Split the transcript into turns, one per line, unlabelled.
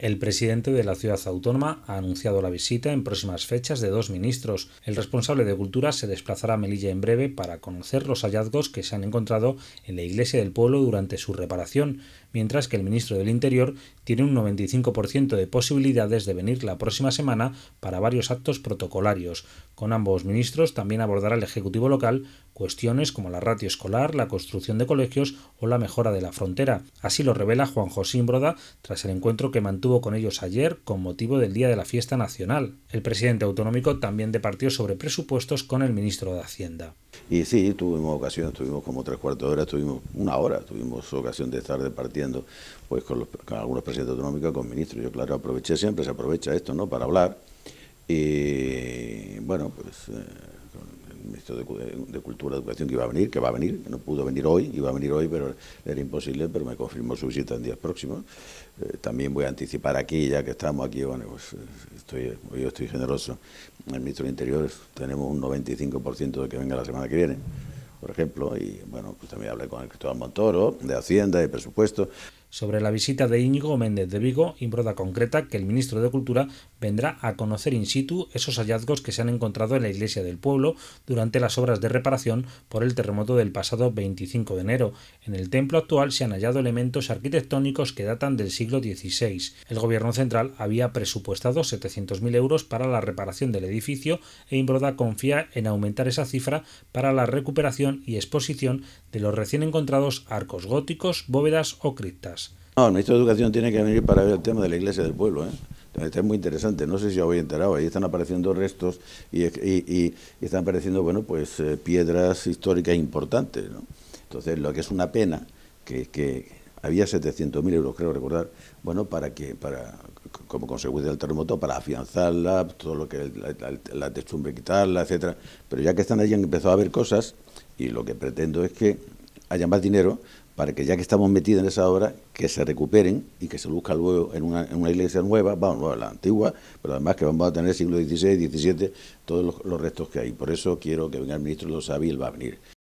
El presidente de la ciudad autónoma ha anunciado la visita en próximas fechas de dos ministros. El responsable de Cultura se desplazará a Melilla en breve para conocer los hallazgos que se han encontrado en la iglesia del pueblo durante su reparación mientras que el ministro del Interior tiene un 95% de posibilidades de venir la próxima semana para varios actos protocolarios. Con ambos ministros también abordará el Ejecutivo local cuestiones como la ratio escolar, la construcción de colegios o la mejora de la frontera. Así lo revela Juan José Broda tras el encuentro que mantuvo con ellos ayer con motivo del Día de la Fiesta Nacional. El presidente autonómico también departió sobre presupuestos con el ministro de Hacienda.
Y sí, tuvimos ocasión, tuvimos como tres cuartos de hora, tuvimos una hora, tuvimos ocasión de estar departiendo pues con, los, algunos presidentes autonómicos, con ministros. Yo, claro, aproveché, siempre se aprovecha esto, ¿no?, para hablar. Y bueno, pues eh, ministro de, Cultura y Educación que iba a venir, que va a venir, que no pudo venir hoy, iba a venir hoy, pero era imposible, pero me confirmó su visita en días próximos. Eh, también voy a anticipar aquí, ya que estamos aquí, bueno, pues eh, estoy, yo estoy generoso. El ministro de Interior tenemos un 95% de que venga la semana que viene, por ejemplo, y bueno, pues también hablé con el Cristóbal Montoro de Hacienda y presupuesto
sobre la visita de Íñigo Méndez de Vigo, Imbroda concreta que el ministro de Cultura vendrá a conocer in situ esos hallazgos que se han encontrado en la iglesia del pueblo durante las obras de reparación por el terremoto del pasado 25 de enero. En el templo actual se han hallado elementos arquitectónicos que datan del siglo XVI. El gobierno central había presupuestado 700.000 euros para la reparación del edificio e Imbroda confía en aumentar esa cifra para la recuperación y exposición de los recién encontrados arcos góticos, bóvedas o criptas.
No, el ministro de Educación tiene que venir para ver el tema de la iglesia del pueblo. ¿eh? Está muy interesante, no sé si habéis enterado, ahí están apareciendo restos y, están apareciendo bueno, pues, eh, piedras históricas importantes. ¿no? Entonces, lo que es una pena que, que había 700.000 euros, creo recordar, bueno, para que, para, como consecuencia del terremoto, para afianzarla, todo lo que la, textumbre quitarla, etcétera. Pero ya que están allí han empezado a haber cosas y lo que pretendo es que haya más dinero para que ya que estamos metidos en esa obra, que se recuperen y que se luzca luego en una, en una iglesia nueva, vamos, a la antigua, pero además que vamos a tener siglo XVI, XVII, todos los,
restos que hay. Por eso quiero que venga el ministro, lo va a venir.